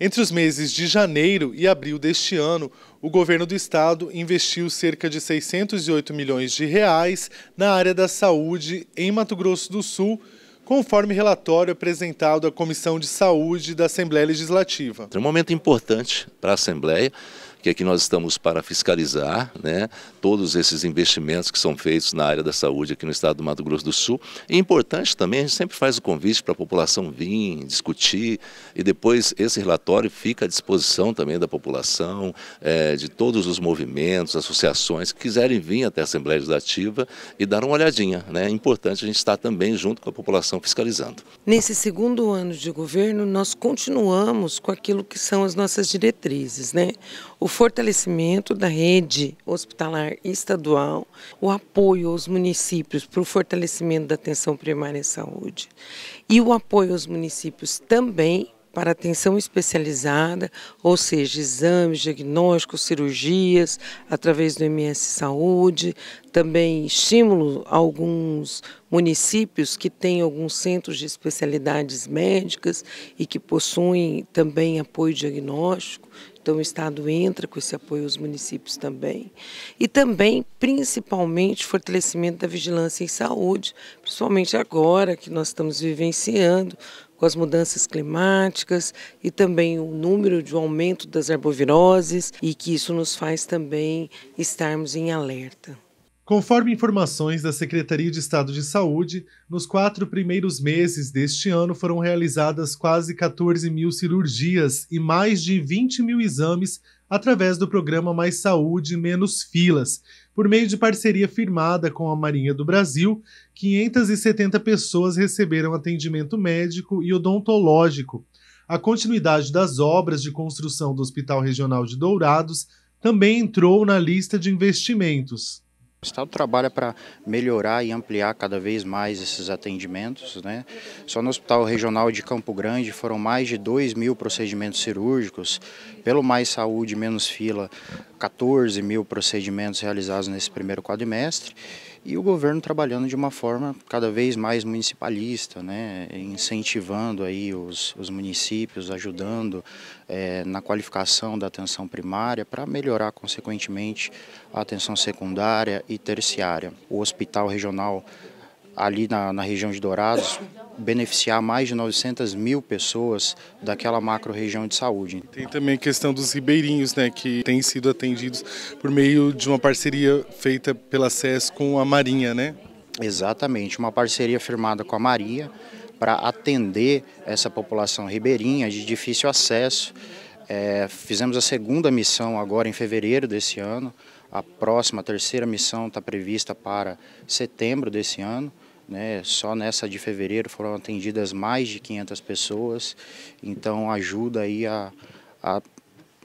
Entre os meses de janeiro e abril deste ano, o governo do estado investiu cerca de 608 milhões de reais na área da saúde em Mato Grosso do Sul, conforme relatório apresentado à Comissão de Saúde da Assembleia Legislativa. É um momento importante para a Assembleia que aqui é nós estamos para fiscalizar né, todos esses investimentos que são feitos na área da saúde aqui no estado do Mato Grosso do Sul. E importante também, a gente sempre faz o convite para a população vir, discutir, e depois esse relatório fica à disposição também da população, é, de todos os movimentos, associações que quiserem vir até a Assembleia Legislativa e dar uma olhadinha. Né? É importante a gente estar também junto com a população fiscalizando. Nesse segundo ano de governo, nós continuamos com aquilo que são as nossas diretrizes. Né? O fortalecimento da rede hospitalar estadual, o apoio aos municípios para o fortalecimento da atenção primária em saúde e o apoio aos municípios também para atenção especializada, ou seja, exames, diagnósticos, cirurgias, através do MS Saúde, também estímulo a alguns municípios que têm alguns centros de especialidades médicas e que possuem também apoio diagnóstico. Então, o Estado entra com esse apoio aos municípios também. E também, principalmente, fortalecimento da vigilância em saúde, principalmente agora que nós estamos vivenciando com as mudanças climáticas e também o número de um aumento das arboviroses e que isso nos faz também estarmos em alerta. Conforme informações da Secretaria de Estado de Saúde, nos quatro primeiros meses deste ano foram realizadas quase 14 mil cirurgias e mais de 20 mil exames através do programa Mais Saúde Menos Filas, por meio de parceria firmada com a Marinha do Brasil. 570 pessoas receberam atendimento médico e odontológico. A continuidade das obras de construção do Hospital Regional de Dourados também entrou na lista de investimentos. O Estado trabalha para melhorar e ampliar cada vez mais esses atendimentos. Né? Só no Hospital Regional de Campo Grande foram mais de 2 mil procedimentos cirúrgicos, pelo Mais Saúde Menos Fila, 14 mil procedimentos realizados nesse primeiro quadrimestre e o governo trabalhando de uma forma cada vez mais municipalista, né, incentivando aí os, os municípios, ajudando é, na qualificação da atenção primária para melhorar consequentemente a atenção secundária e terciária. O hospital regional ali na, na região de Dourados beneficiar mais de 900 mil pessoas daquela macro-região de saúde. Tem também a questão dos ribeirinhos, né, que têm sido atendidos por meio de uma parceria feita pela SES com a Marinha, né? Exatamente, uma parceria firmada com a Marinha para atender essa população ribeirinha de difícil acesso. É, fizemos a segunda missão agora em fevereiro desse ano, a próxima, a terceira missão está prevista para setembro desse ano. Né, só nessa de fevereiro foram atendidas mais de 500 pessoas, então ajuda aí a, a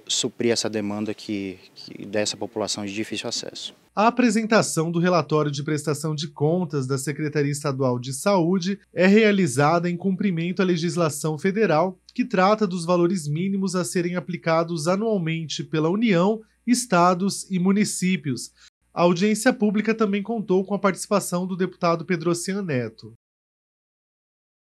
suprir essa demanda que, que, dessa população de difícil acesso. A apresentação do relatório de prestação de contas da Secretaria Estadual de Saúde é realizada em cumprimento à legislação federal, que trata dos valores mínimos a serem aplicados anualmente pela União, estados e municípios. A audiência pública também contou com a participação do deputado Pedro Ocean Neto.